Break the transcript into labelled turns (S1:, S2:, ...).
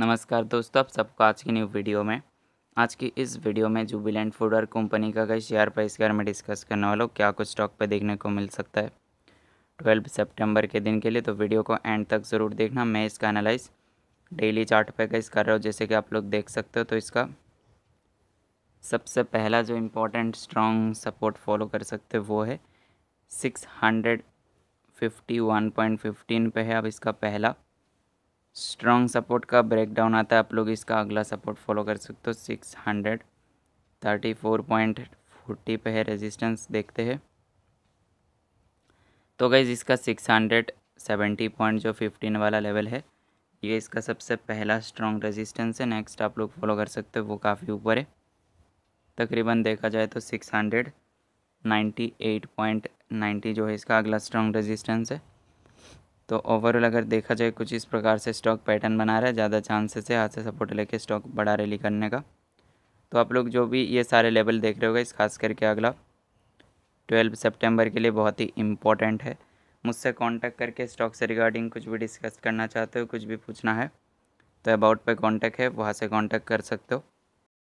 S1: नमस्कार दोस्तों आप सबको आज की न्यू वीडियो में आज की इस वीडियो में जुबिलेंट फूडवेयर कंपनी का कई शेयर प्राइस के बारे में डिस्कस करने वाला हूँ क्या कुछ स्टॉक पे देखने को मिल सकता है ट्वेल्व सितंबर के दिन के लिए तो वीडियो को एंड तक ज़रूर देखना मैं इसका एनालाइज डेली चार्ट पे गई कर रहा हूँ जैसे कि आप लोग देख सकते हो तो इसका सबसे पहला जो इम्पोर्टेंट स्ट्रॉन्ग सपोर्ट फॉलो कर सकते हो वो है six hundred fifty one point fifteen पे है अब इसका पहला स्ट्रॉन्ग सपोर्ट का ब्रेकडाउन आता है आप लोग इसका अगला सपोर्ट फॉलो कर सकते हो six hundred thirty four point forty पे है रेजिस्टेंस देखते हैं तो गई इसका सिक्स हंड्रेड सेवेंटी पॉइंट जो फिफ्टीन वाला लेवल है ये इसका सबसे पहला स्ट्रॉन्ग रेजिस्टेंस है नेक्स्ट आप लोग फॉलो कर सकते हो वो काफ़ी ऊपर है तकरीबन देखा जाए तो six hundred ninety eight point ninety जो है इसका अगला स्ट्रॉन्ग रेजिस्टेंस है तो ओवरऑल अगर देखा जाए कुछ इस प्रकार से स्टॉक पैटर्न बना रहा है ज़्यादा चांसेस है हाथ से सपोर्ट लेके स्टॉक बड़ा रैली करने का तो आप लोग जो भी ये सारे लेवल देख रहे हो इस खास करके अगला ट्वेल्व सितंबर के लिए बहुत ही इम्पोर्टेंट है मुझसे कांटेक्ट करके स्टॉक से रिगार्डिंग कुछ भी डिस्कस करना चाहते हो कुछ भी पूछना है तो अबाउट पर कॉन्टैक्ट है वहाँ से कॉन्टैक्ट कर सकते हो